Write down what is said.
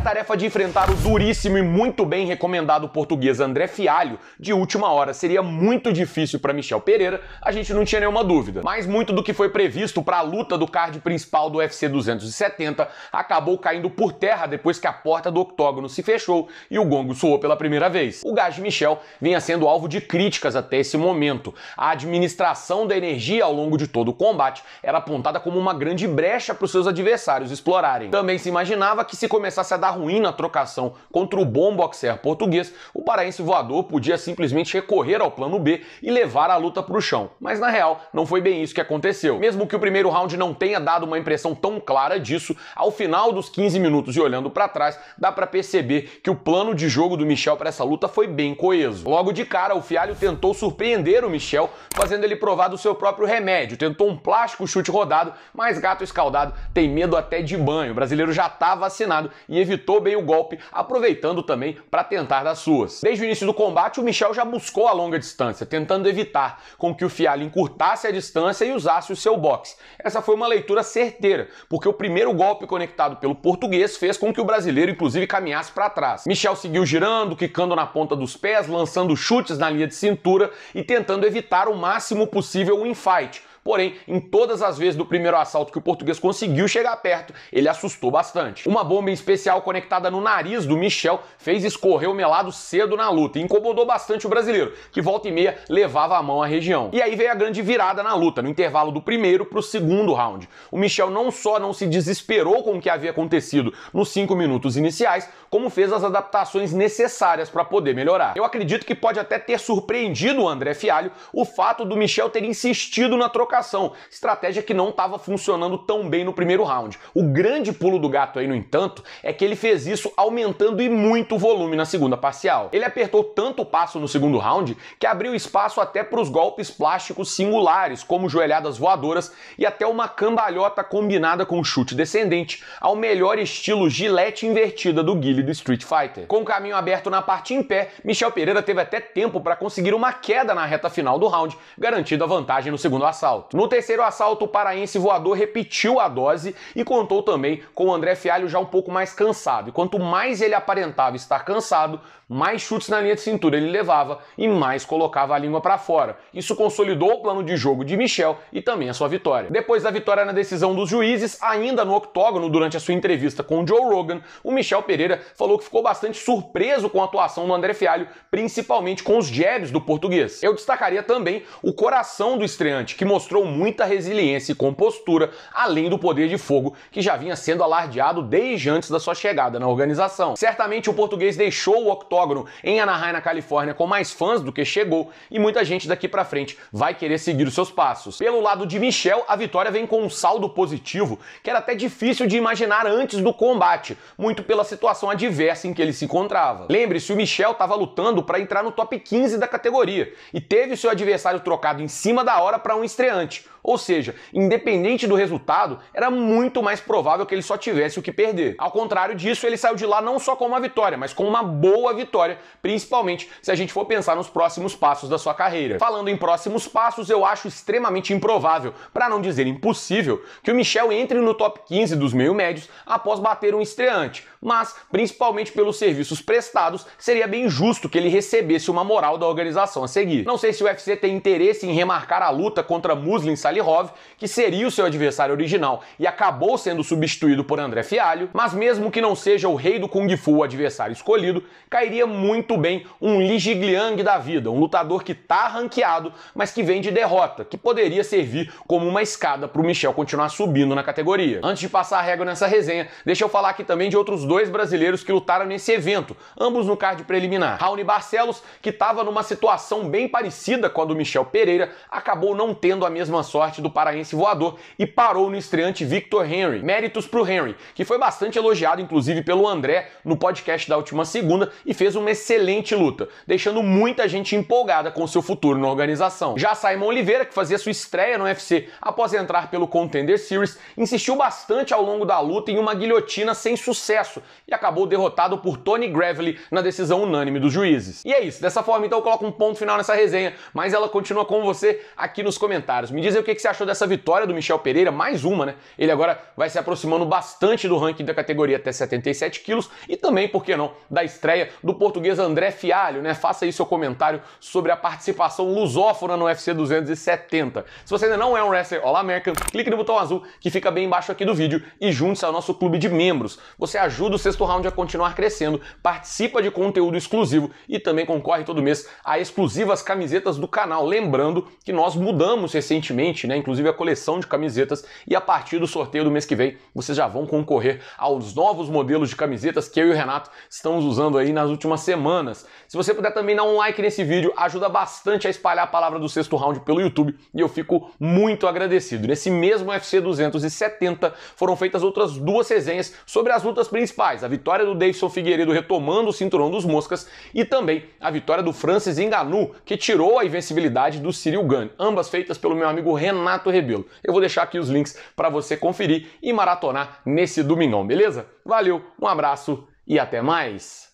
a tarefa de enfrentar o duríssimo e muito bem recomendado português André Fialho de última hora seria muito difícil para Michel Pereira, a gente não tinha nenhuma dúvida. Mas muito do que foi previsto para a luta do card principal do UFC 270 acabou caindo por terra depois que a porta do octógono se fechou e o gongo soou pela primeira vez. O gás de Michel vinha sendo alvo de críticas até esse momento. A administração da energia ao longo de todo o combate era apontada como uma grande brecha para os seus adversários explorarem. Também se imaginava que se começasse a dar ruim na trocação contra o bom boxer português, o paraense voador podia simplesmente recorrer ao plano B e levar a luta para o chão. Mas na real, não foi bem isso que aconteceu. Mesmo que o primeiro round não tenha dado uma impressão tão clara disso, ao final dos 15 minutos e olhando para trás, dá para perceber que o plano de jogo do Michel para essa luta foi bem coeso. Logo de cara, o Fialho tentou surpreender o Michel, fazendo ele provar do seu próprio remédio. Tentou um plástico chute rodado, mas gato escaldado tem medo até de banho. O brasileiro já tá vacinado e evitou evitou bem o golpe, aproveitando também para tentar das suas. Desde o início do combate, o Michel já buscou a longa distância, tentando evitar com que o Fiala encurtasse a distância e usasse o seu boxe. Essa foi uma leitura certeira, porque o primeiro golpe conectado pelo português fez com que o brasileiro, inclusive, caminhasse para trás. Michel seguiu girando, quicando na ponta dos pés, lançando chutes na linha de cintura e tentando evitar o máximo possível o infight, Porém, em todas as vezes do primeiro assalto que o português conseguiu chegar perto, ele assustou bastante. Uma bomba em especial conectada no nariz do Michel fez escorrer o melado cedo na luta e incomodou bastante o brasileiro, que volta e meia levava a mão à região. E aí veio a grande virada na luta, no intervalo do primeiro para o segundo round. O Michel não só não se desesperou com o que havia acontecido nos cinco minutos iniciais, como fez as adaptações necessárias para poder melhorar. Eu acredito que pode até ter surpreendido o André Fialho o fato do Michel ter insistido na troca trocação, estratégia que não estava funcionando tão bem no primeiro round. O grande pulo do gato aí, no entanto, é que ele fez isso aumentando e muito o volume na segunda parcial. Ele apertou tanto o passo no segundo round que abriu espaço até para os golpes plásticos singulares, como joelhadas voadoras e até uma cambalhota combinada com um chute descendente, ao melhor estilo gilete invertida do Guile do Street Fighter. Com o caminho aberto na parte em pé, Michel Pereira teve até tempo para conseguir uma queda na reta final do round, garantindo a vantagem no segundo assalto assalto. No terceiro assalto, o paraense voador repetiu a dose e contou também com o André Fialho já um pouco mais cansado. E quanto mais ele aparentava estar cansado, mais chutes na linha de cintura ele levava e mais colocava a língua para fora. Isso consolidou o plano de jogo de Michel e também a sua vitória. Depois da vitória na decisão dos juízes, ainda no octógono, durante a sua entrevista com o Joe Rogan, o Michel Pereira falou que ficou bastante surpreso com a atuação do André Fialho, principalmente com os jabs do português. Eu destacaria também o coração do estreante, que mostrou mostrou muita resiliência e compostura, além do poder de fogo que já vinha sendo alardeado desde antes da sua chegada na organização. Certamente o português deixou o octógono em Anaheim, na Califórnia, com mais fãs do que chegou, e muita gente daqui para frente vai querer seguir os seus passos. Pelo lado de Michel, a vitória vem com um saldo positivo que era até difícil de imaginar antes do combate, muito pela situação adversa em que ele se encontrava. Lembre-se, o Michel estava lutando para entrar no top 15 da categoria e teve seu adversário trocado em cima da hora para um estreante ou seja, independente do resultado, era muito mais provável que ele só tivesse o que perder. Ao contrário disso, ele saiu de lá não só com uma vitória, mas com uma boa vitória, principalmente se a gente for pensar nos próximos passos da sua carreira. Falando em próximos passos, eu acho extremamente improvável, para não dizer impossível, que o Michel entre no top 15 dos meio médios após bater um estreante, mas principalmente pelos serviços prestados, seria bem justo que ele recebesse uma moral da organização a seguir. Não sei se o UFC tem interesse em remarcar a luta contra Muslin Salihov, que seria o seu adversário original e acabou sendo substituído por André Fialho, mas mesmo que não seja o rei do Kung Fu o adversário escolhido, cairia muito bem um Li Jigliang da vida, um lutador que tá ranqueado, mas que vem de derrota, que poderia servir como uma escada para o Michel continuar subindo na categoria. Antes de passar a régua nessa resenha, deixa eu falar aqui também de outros dois brasileiros que lutaram nesse evento, ambos no card preliminar. Raoni Barcelos, que estava numa situação bem parecida com a do Michel Pereira, acabou não tendo a mesma sorte do paraense voador e parou no estreante Victor Henry. Méritos para o Henry, que foi bastante elogiado, inclusive, pelo André no podcast da última segunda e fez uma excelente luta, deixando muita gente empolgada com seu futuro na organização. Já Simon Oliveira, que fazia sua estreia no UFC após entrar pelo Contender Series, insistiu bastante ao longo da luta em uma guilhotina sem sucesso e acabou derrotado por Tony Gravely na decisão unânime dos juízes. E é isso, dessa forma então eu coloco um ponto final nessa resenha, mas ela continua com você aqui nos comentários me diz aí o que você achou dessa vitória do Michel Pereira, mais uma, né? Ele agora vai se aproximando bastante do ranking da categoria até 77 quilos e também, por que não, da estreia do português André Fialho, né? Faça aí seu comentário sobre a participação lusófona no UFC 270. Se você ainda não é um wrestler Olá American, clique no botão azul que fica bem embaixo aqui do vídeo e junte-se ao nosso clube de membros. Você ajuda o sexto round a continuar crescendo, participa de conteúdo exclusivo e também concorre todo mês a exclusivas camisetas do canal. Lembrando que nós mudamos recentemente recentemente, né? Inclusive a coleção de camisetas. E a partir do sorteio do mês que vem, vocês já vão concorrer aos novos modelos de camisetas que eu e o Renato estamos usando aí nas últimas semanas. Se você puder também dar um like nesse vídeo, ajuda bastante a espalhar a palavra do sexto round pelo YouTube e eu fico muito agradecido. Nesse mesmo FC 270 foram feitas outras duas resenhas sobre as lutas principais: a vitória do Davidson Figueiredo retomando o cinturão dos moscas e também a vitória do Francis Enganu, que tirou a invencibilidade do Cyril Gunn, ambas feitas pelo meu amigo Renato Rebelo. Eu vou deixar aqui os links para você conferir e maratonar nesse domingão, beleza? Valeu, um abraço e até mais!